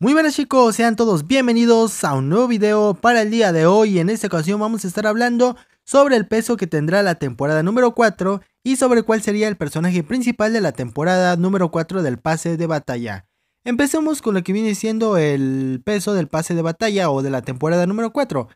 Muy buenas chicos, sean todos bienvenidos a un nuevo video para el día de hoy. En esta ocasión vamos a estar hablando sobre el peso que tendrá la temporada número 4 y sobre cuál sería el personaje principal de la temporada número 4 del pase de batalla. Empecemos con lo que viene siendo el peso del pase de batalla o de la temporada número 4.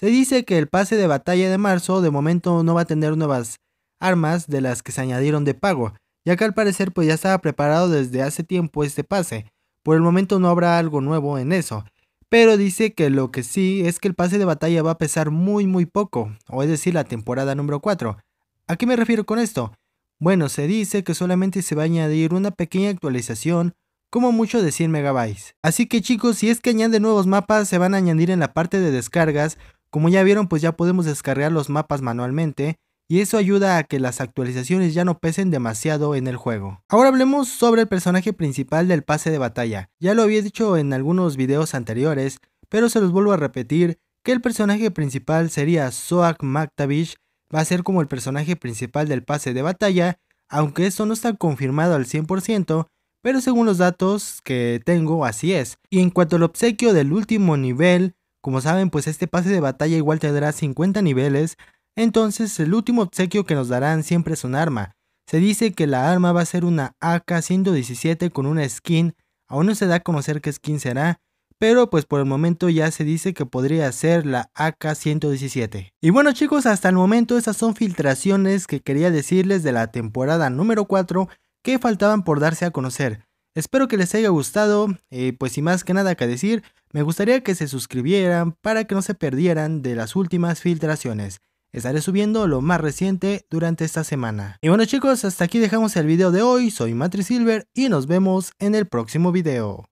Se dice que el pase de batalla de marzo de momento no va a tener nuevas armas de las que se añadieron de pago, ya que al parecer pues ya estaba preparado desde hace tiempo este pase. Por el momento no habrá algo nuevo en eso, pero dice que lo que sí es que el pase de batalla va a pesar muy muy poco, o es decir, la temporada número 4. ¿A qué me refiero con esto? Bueno, se dice que solamente se va a añadir una pequeña actualización, como mucho de 100 megabytes. Así que chicos, si es que añade nuevos mapas, se van a añadir en la parte de descargas. Como ya vieron, pues ya podemos descargar los mapas manualmente y eso ayuda a que las actualizaciones ya no pesen demasiado en el juego. Ahora hablemos sobre el personaje principal del pase de batalla. Ya lo había dicho en algunos videos anteriores, pero se los vuelvo a repetir que el personaje principal sería Soak McTavish. va a ser como el personaje principal del pase de batalla, aunque esto no está confirmado al 100%, pero según los datos que tengo así es. Y en cuanto al obsequio del último nivel, como saben pues este pase de batalla igual tendrá 50 niveles, entonces, el último obsequio que nos darán siempre es un arma. Se dice que la arma va a ser una AK-117 con una skin. Aún no se da a conocer qué skin será, pero pues por el momento ya se dice que podría ser la AK-117. Y bueno chicos, hasta el momento esas son filtraciones que quería decirles de la temporada número 4 que faltaban por darse a conocer. Espero que les haya gustado, y eh, pues sin más que nada que decir, me gustaría que se suscribieran para que no se perdieran de las últimas filtraciones. Estaré subiendo lo más reciente durante esta semana. Y bueno chicos, hasta aquí dejamos el video de hoy. Soy Matri Silver y nos vemos en el próximo video.